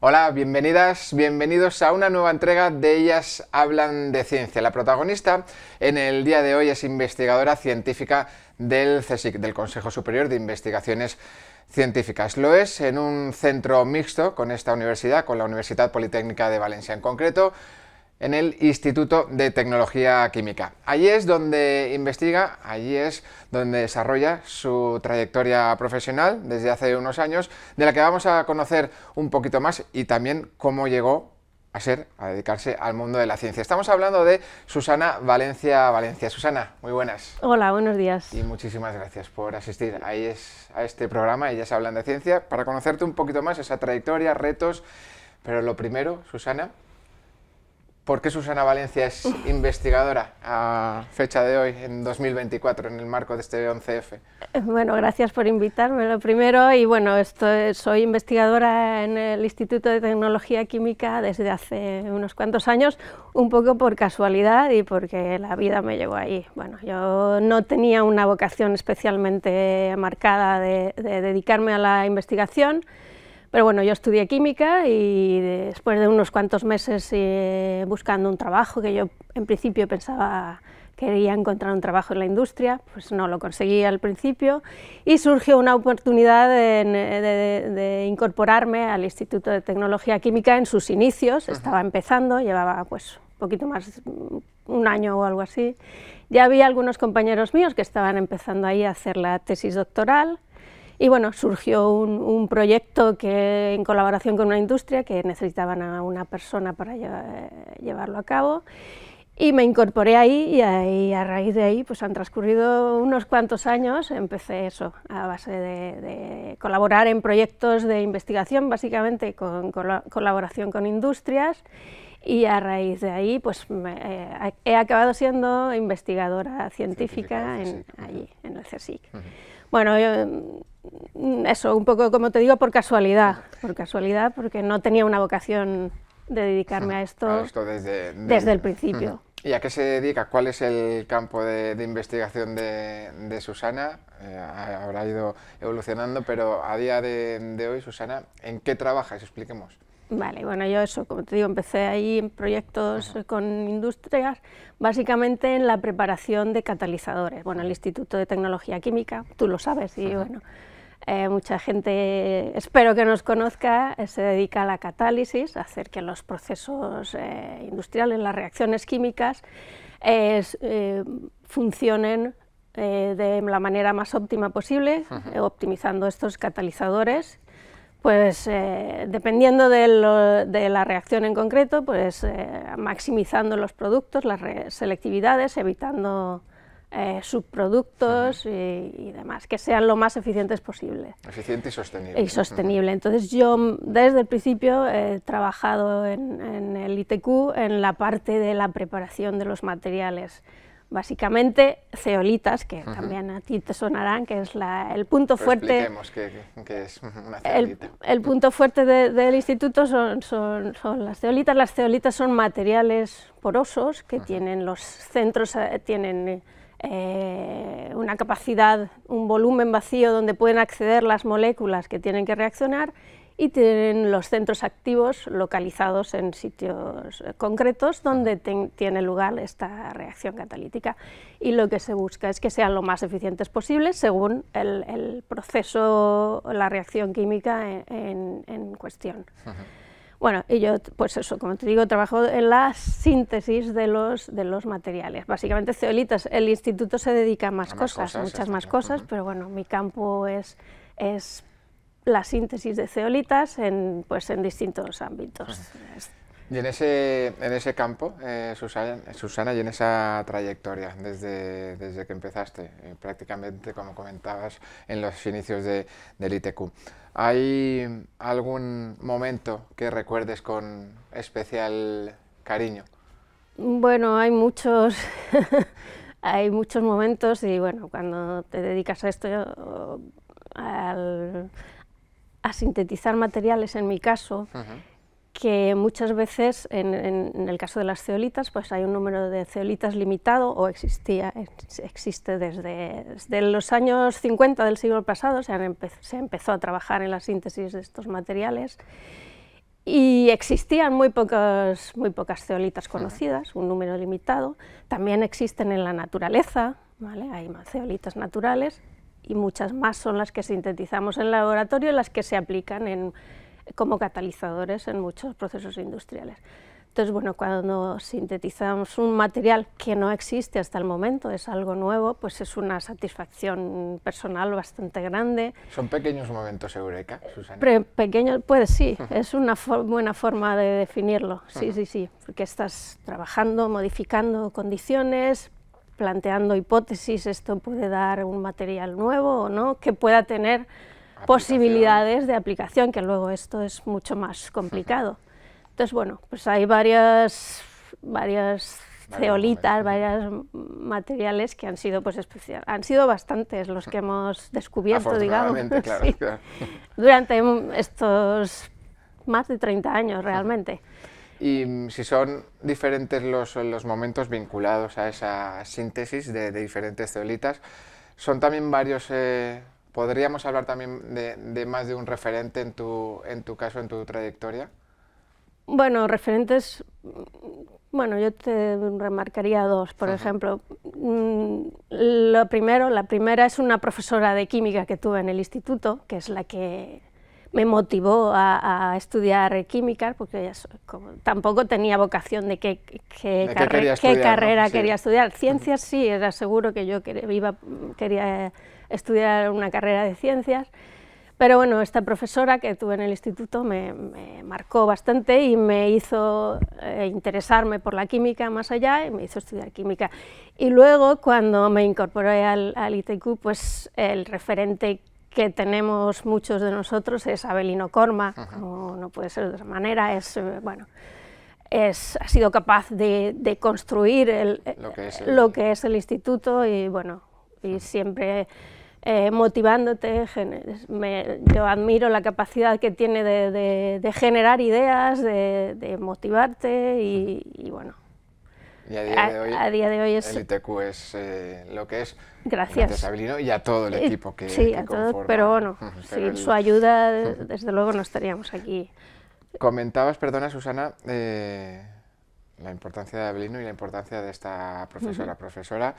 Hola, bienvenidas, bienvenidos a una nueva entrega de Ellas Hablan de Ciencia. La protagonista en el día de hoy es investigadora científica del CSIC, del Consejo Superior de Investigaciones Científicas. Lo es en un centro mixto con esta universidad, con la Universidad Politécnica de Valencia en concreto en el Instituto de Tecnología Química. Allí es donde investiga, allí es donde desarrolla su trayectoria profesional desde hace unos años, de la que vamos a conocer un poquito más y también cómo llegó a ser, a dedicarse al mundo de la ciencia. Estamos hablando de Susana Valencia Valencia. Susana, muy buenas. Hola, buenos días. Y muchísimas gracias por asistir a, a este programa, Ellas Hablan de Ciencia, para conocerte un poquito más, esa trayectoria, retos. Pero lo primero, Susana, ¿Por qué Susana Valencia es investigadora a fecha de hoy, en 2024, en el marco de este 11F? Bueno, gracias por invitarme, lo primero. Y bueno, esto soy investigadora en el Instituto de Tecnología Química desde hace unos cuantos años, un poco por casualidad y porque la vida me llevó ahí. Bueno, yo no tenía una vocación especialmente marcada de, de dedicarme a la investigación. Pero bueno, yo estudié química y después de unos cuantos meses eh, buscando un trabajo, que yo en principio pensaba quería encontrar un trabajo en la industria, pues no lo conseguí al principio y surgió una oportunidad eh, de, incorporarme al Instituto de Tecnología Química en sus inicios, estaba empezando, llevaba pues un poquito más, mm, un año o algo así. Ya había algunos compañeros míos que estaban empezando ahí a hacer la tesis doctoral y bueno, surgió un, proyecto que en colaboración con una industria que necesitaban a una persona para eh, llevarlo a cabo y me incorporé ahí y, a raíz de ahí pues han transcurrido unos cuantos años, empecé eso, a base de, colaborar en proyectos de investigación, básicamente con, colaboración con industrias y a raíz de ahí pues eh, he acabado siendo investigadora científica, allí, en el CSIC. Bueno, mm, eso, un poco como te digo, por casualidad, por casualidad, porque no tenía una vocación de dedicarme a esto, desde, el principio. ¿Y a qué se dedica? ¿Cuál es el campo de, investigación de, Susana? Eh, habrá ido evolucionando, pero a día de, de hoy, Susana, ¿en qué trabajas? Expliquemos. Vale, bueno, yo eso, como te digo, empecé ahí en proyectos con industrias, básicamente en la preparación de catalizadores. Bueno, el Instituto de Tecnología Química, tú lo sabes, y bueno, eh, mucha gente, espero que nos conozca, eh, se dedica a la catálisis, a hacer que los procesos eh, industriales, las reacciones químicas, funcionen de la manera más óptima posible, optimizando estos catalizadores pues eh, dependiendo de, la reacción en concreto, pues eh, maximizando los productos, las selectividades, evitando eh, subproductos y, demás, que sean lo más eficientes posible. Eficiente y sostenible. Y sostenible. Entonces yo mm, desde el principio he trabajado en, en, el ITQ en la parte de la preparación de los materiales básicamente ceolitas, que también a ti te sonarán, que es el punto fuerte... el, punto fuerte del instituto son, son, son, las ceolitas. Las ceolitas son materiales porosos que tienen los centros, eh, tienen eh, una capacidad, un volumen vacío donde pueden acceder las moléculas que tienen que reaccionar y tienen los centros activos localizados en sitios concretos donde tiene lugar esta reacción catalítica. Y lo que se busca es que sean lo más eficientes posibles según el, proceso, la reacción química e, en, cuestión. Bueno, y yo, pues eso, como te digo, trabajo en la síntesis de los, de los materiales. Básicamente, ceolitas, el instituto se dedica a más, cosas, a muchas más cosas, pero bueno, mi campo es, es la síntesis de zeolitas en, pues, en distintos ámbitos. Y en ese, en ese campo, eh, Susana, y en esa trayectoria, desde, desde que empezaste, eh, prácticamente como comentabas en los inicios de, del ITQ, ¿hay algún momento que recuerdes con especial cariño? Bueno, hay muchos, hay muchos momentos y bueno, cuando te dedicas a esto, al a sintetizar materiales en mi caso, que muchas veces, en, el caso de las ceolitas, pues hay un número de zeolitas limitado o existía, existe desde, los años 50 del siglo pasado, se, empezó a trabajar en la síntesis de estos materiales y existían muy pocas, muy pocas zeolitas conocidas, un número limitado. También existen en la naturaleza, ¿vale? hay ceolitas naturales y muchas más son las que sintetizamos en laboratorio y las que se aplican en, como catalizadores en muchos procesos industriales. Entonces, bueno, cuando sintetizamos un material que no existe hasta el momento, es algo nuevo, pues es una satisfacción personal bastante grande. ¿Son pequeños momentos eureka, Susana? pequeños, pues sí, es una buena forma de definirlo, sí, sí, sí, porque estás trabajando, modificando condiciones, planteando hipótesis, esto puede dar un material nuevo o no, que pueda tener posibilidades de aplicación, que luego esto es mucho más complicado. Entonces, bueno, pues hay varias, varias ceolitas, varios materiales que han sido, pues, especial, han sido bastantes los que hemos descubierto, digamos, durante estos más de 30 años realmente y mm, si son diferentes los, momentos vinculados a esa síntesis de, diferentes ceolitas, son también varios, eh, podríamos hablar también de, más de un referente en tu, en tu caso, en tu trayectoria. Bueno, referentes, mm, bueno, yo te remarcaría dos, por ejemplo. Mm, lo primero, la primera es una profesora de química que tuve en el instituto, que es la que me motivó a, estudiar química, porque tampoco tenía vocación de qué, carrera quería estudiar. Ciencias sí, era seguro que yo quería, quería eh, estudiar una carrera de ciencias. Pero bueno, esta profesora que tuve en el instituto me, marcó bastante y me hizo eh, interesarme por la química más allá y me hizo estudiar química. Y luego, cuando me incorporé al, al ITQ, pues el referente que tenemos muchos de nosotros es Abelino Corma, o no puede ser de otra manera, es, eh, bueno, es, ha sido capaz de, construir eh, lo, que es el... instituto y bueno, y siempre eh, motivándote, yo admiro la capacidad que tiene de, generar ideas, de, motivarte y bueno, y a día de hoy, es, el ITQ es eh, lo que es. Gracias. y a todo el equipo que, Sí, a todos, pero bueno, sin su ayuda, desde luego, no estaríamos aquí. Comentabas, perdona Susana, eh, la importancia de Abelino y la importancia de esta profesora. Profesora,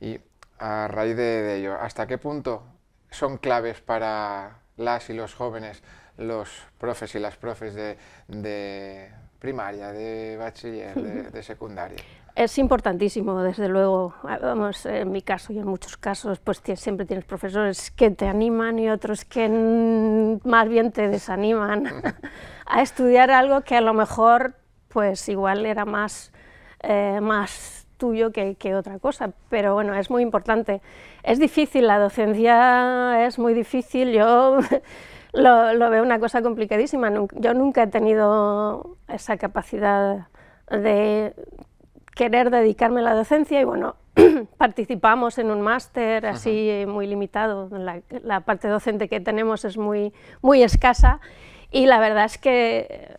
y a raíz de, ello, ¿hasta qué punto son claves para las y los jóvenes, los profes y las profes de, primaria, de bachiller, de, secundaria? Es importantísimo, desde luego. Ah, vamos, en mi caso y en muchos casos, pues siempre tienes profesores que te animan y otros que más bien te desaniman a estudiar algo que a lo mejor, pues igual era más, eh, más tuyo que, que, otra cosa, pero bueno, es muy importante. Es difícil, la docencia es muy difícil, yo lo, veo una cosa complicadísima, yo nunca he tenido esa capacidad de querer dedicarme a la docencia y bueno, participamos en un máster así eh, muy limitado, la, parte docente que tenemos es muy, muy escasa y la verdad es que eh,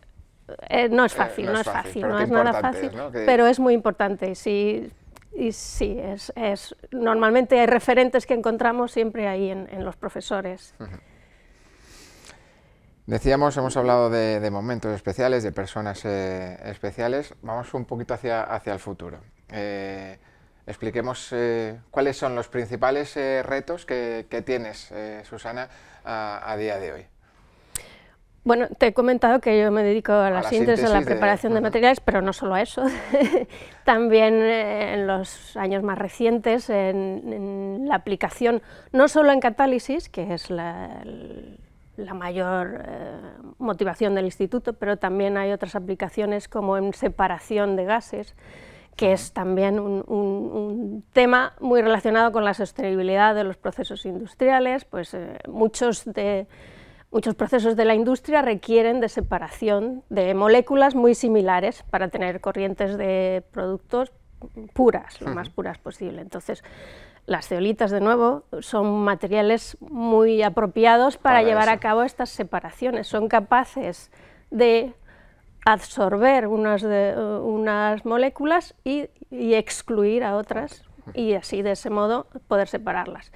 eh, no es fácil, no, es fácil, no es nada fácil, pero es muy importante y sí, sí es, es, normalmente hay referentes que encontramos siempre ahí en, los profesores. Decíamos, hemos hablado de, momentos especiales, de personas eh, especiales. Vamos un poquito hacia, hacia el futuro. Eh, expliquemos eh, cuáles son los principales retos que, tienes, Susana, a, día de hoy. Bueno, te he comentado que yo me dedico a la, síntesis, a la preparación de, materiales, pero no solo a eso. También en los años más recientes, en, la aplicación, no solo en catálisis, que es la, la mayor eh, motivación del instituto, pero también hay otras aplicaciones como en separación de gases, que es también un, tema muy relacionado con la sostenibilidad de los procesos industriales, pues eh, muchos de... Muchos procesos de la industria requieren de separación de moléculas muy similares para tener corrientes de productos puras, lo más puras posible. Entonces, las ceolitas, de nuevo, son materiales muy apropiados para, llevar a cabo estas separaciones. Son capaces de absorber unas, eh, unas moléculas y, excluir a otras y así de ese modo poder separarlas.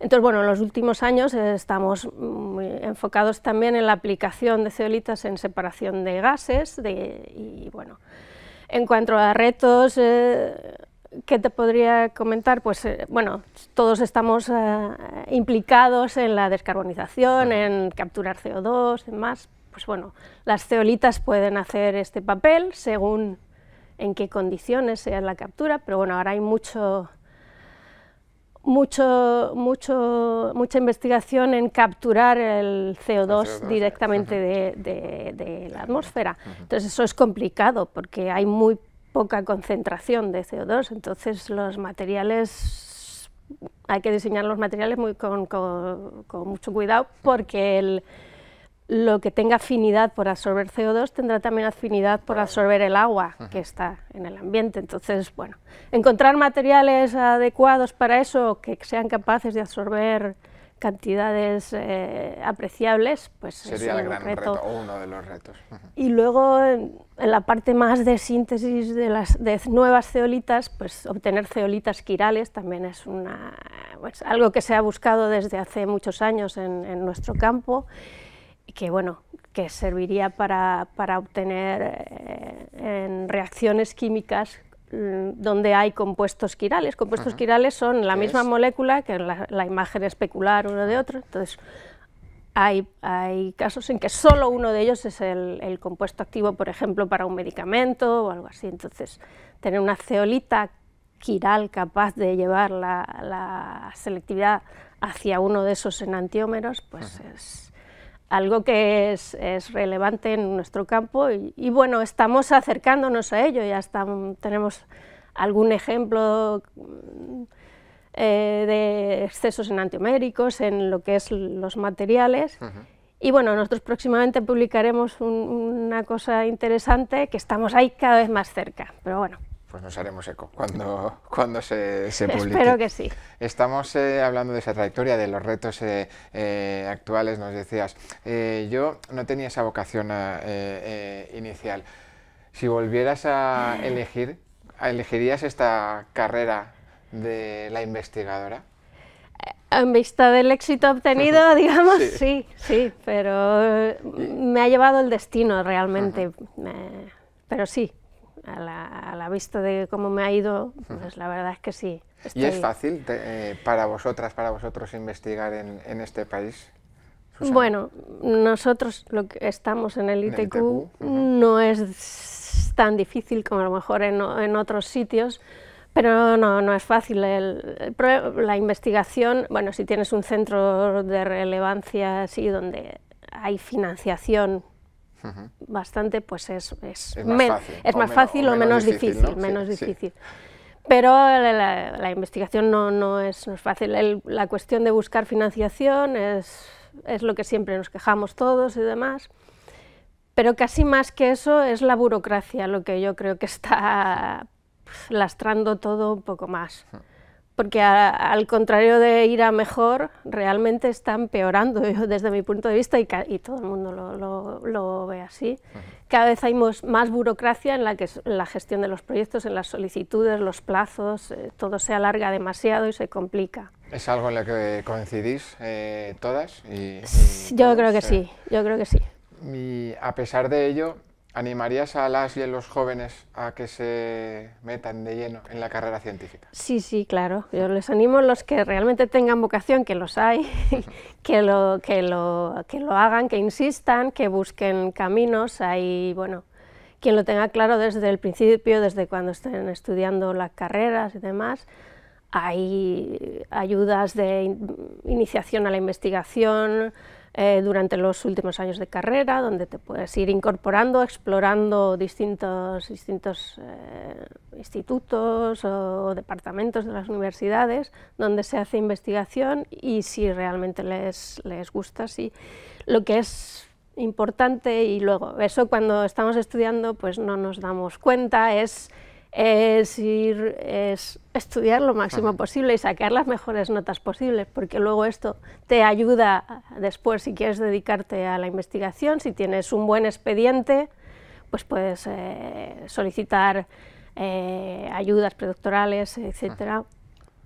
Entonces, bueno, en los últimos años estamos muy enfocados también en la aplicación de ceolitas en separación de gases y, bueno, en cuanto a retos, eh, ¿Qué te podría comentar? Pues eh, bueno, todos estamos eh, implicados en la descarbonización, en capturar CO2, demás. Pues bueno, las ceolitas pueden hacer este papel según en qué condiciones sea la captura, pero bueno, ahora hay mucho, mucho, mucho, mucha investigación en capturar el CO2, directamente de, la atmósfera. Entonces eso es complicado porque hay muy poca concentración de CO2, entonces los materiales, hay que diseñar los materiales muy con, mucho cuidado porque lo que tenga afinidad por absorber CO2 tendrá también afinidad por absorber el agua que está en el ambiente. Entonces, bueno, encontrar materiales adecuados para eso, que sean capaces de absorber cantidades eh, apreciables, pues sería el gran reto. uno de los retos. Y luego en, la parte más de síntesis de las nuevas ceolitas, pues obtener ceolitas quirales también es una pues algo que se ha buscado desde hace muchos años en, nuestro campo y que bueno que serviría para, obtener eh, en reacciones químicas Mm, donde hay compuestos quirales. Compuestos quirales son la misma molécula que la, la, imagen especular uno de otro. Entonces, hay, casos en que solo uno de ellos es el, compuesto activo, por ejemplo, para un medicamento o algo así. Entonces, tener una ceolita quiral capaz de llevar la, selectividad hacia uno de esos enantiómeros, pues es algo que es, relevante en nuestro campo y, bueno, estamos acercándonos a ello, ya estamos, mm, tenemos algún ejemplo mm, eh, de excesos en antioméricos, en lo que es los materiales. Y bueno, nosotros próximamente publicaremos una cosa interesante que estamos ahí cada vez más cerca, pero bueno, pues nos haremos eco cuando, cuando se, se publique. Espero que sí. Estamos eh, hablando de esa trayectoria, de los retos eh, eh, actuales, nos decías. yo no tenía esa vocación inicial. Si volvieras a elegir, ¿elegirías esta carrera de la investigadora? En vista del éxito obtenido, digamos, sí. sí, pero me ha llevado el destino realmente. pero sí, a la, vista de cómo me ha ido, pues la verdad es que sí. ¿Y es fácil eh, para vosotras, para vosotros investigar en, este país? Bueno, nosotros lo que estamos en el ITQ, no es tan difícil como a lo mejor en, otros sitios, pero no, es fácil. la investigación, bueno, si tienes un centro de relevancia así donde hay financiación bastante, pues es, es, es más fácil, o, menos, difícil. Menos difícil. Pero la, investigación no, no, es, fácil. la cuestión de buscar financiación es, es lo que siempre nos quejamos todos y demás. Pero casi más que eso es la burocracia lo que yo creo que está pues, lastrando todo un poco más porque al contrario de ir a mejor, realmente está empeorando desde mi punto de vista y, todo el mundo lo, ve así. Cada vez hay más, burocracia en la, que, la gestión de los proyectos, en las solicitudes, los plazos, eh, todo se alarga demasiado y se complica. ¿Es algo en lo que coincidís eh, todas? yo creo que eh. sí, yo creo que sí. Y a pesar de ello, ¿Animarías a las y a los jóvenes a que se metan de lleno en la carrera científica? Sí, sí, claro. Yo les animo a los que realmente tengan vocación, que los hay, que, lo, que, que lo hagan, que insistan, que busquen caminos. Hay, bueno, quien lo tenga claro desde el principio, desde cuando estén estudiando las carreras y demás, hay ayudas de iniciación a la investigación eh, durante los últimos años de carrera, donde te puedes ir incorporando, explorando distintos, distintos eh, institutos o departamentos de las universidades, donde se hace investigación y si realmente les, les gusta, sí. Lo que es importante y luego, eso cuando estamos estudiando pues no nos damos cuenta, es es ir, es estudiar lo máximo posible y sacar las mejores notas posibles, porque luego esto te ayuda después si quieres dedicarte a la investigación, si tienes un buen expediente, pues puedes eh, solicitar eh, ayudas predoctorales, etcétera,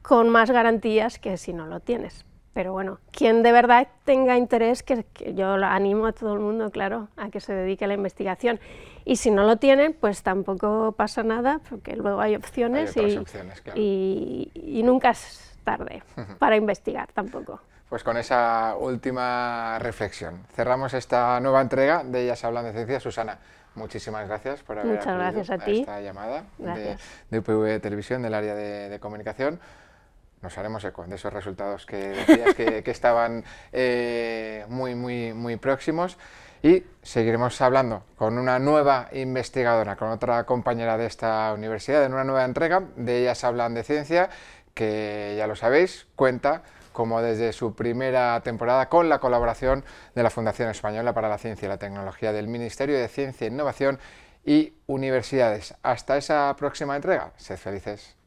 con más garantías que si no lo tienes. Pero bueno, quien de verdad tenga interés, que, que, yo animo a todo el mundo, claro, a que se dedique a la investigación. Y si no lo tienen, pues tampoco pasa nada, porque luego hay opciones, y, y, nunca es tarde para investigar tampoco. Pues con esa última reflexión cerramos esta nueva entrega de Ellas Hablan de Ciencia. Susana, muchísimas gracias por haber Muchas a, esta llamada de, de UPV Televisión, del área de comunicación nos haremos eco de esos resultados que decías que, estaban eh, muy, muy, muy próximos. Y seguiremos hablando con una nueva investigadora, con otra compañera de esta universidad, en una nueva entrega de Ellas Hablan de Ciencia, que ya lo sabéis, cuenta como desde su primera temporada con la colaboración de la Fundación Española para la Ciencia y la Tecnología del Ministerio de Ciencia e Innovación y Universidades. Hasta esa próxima entrega. Sed felices.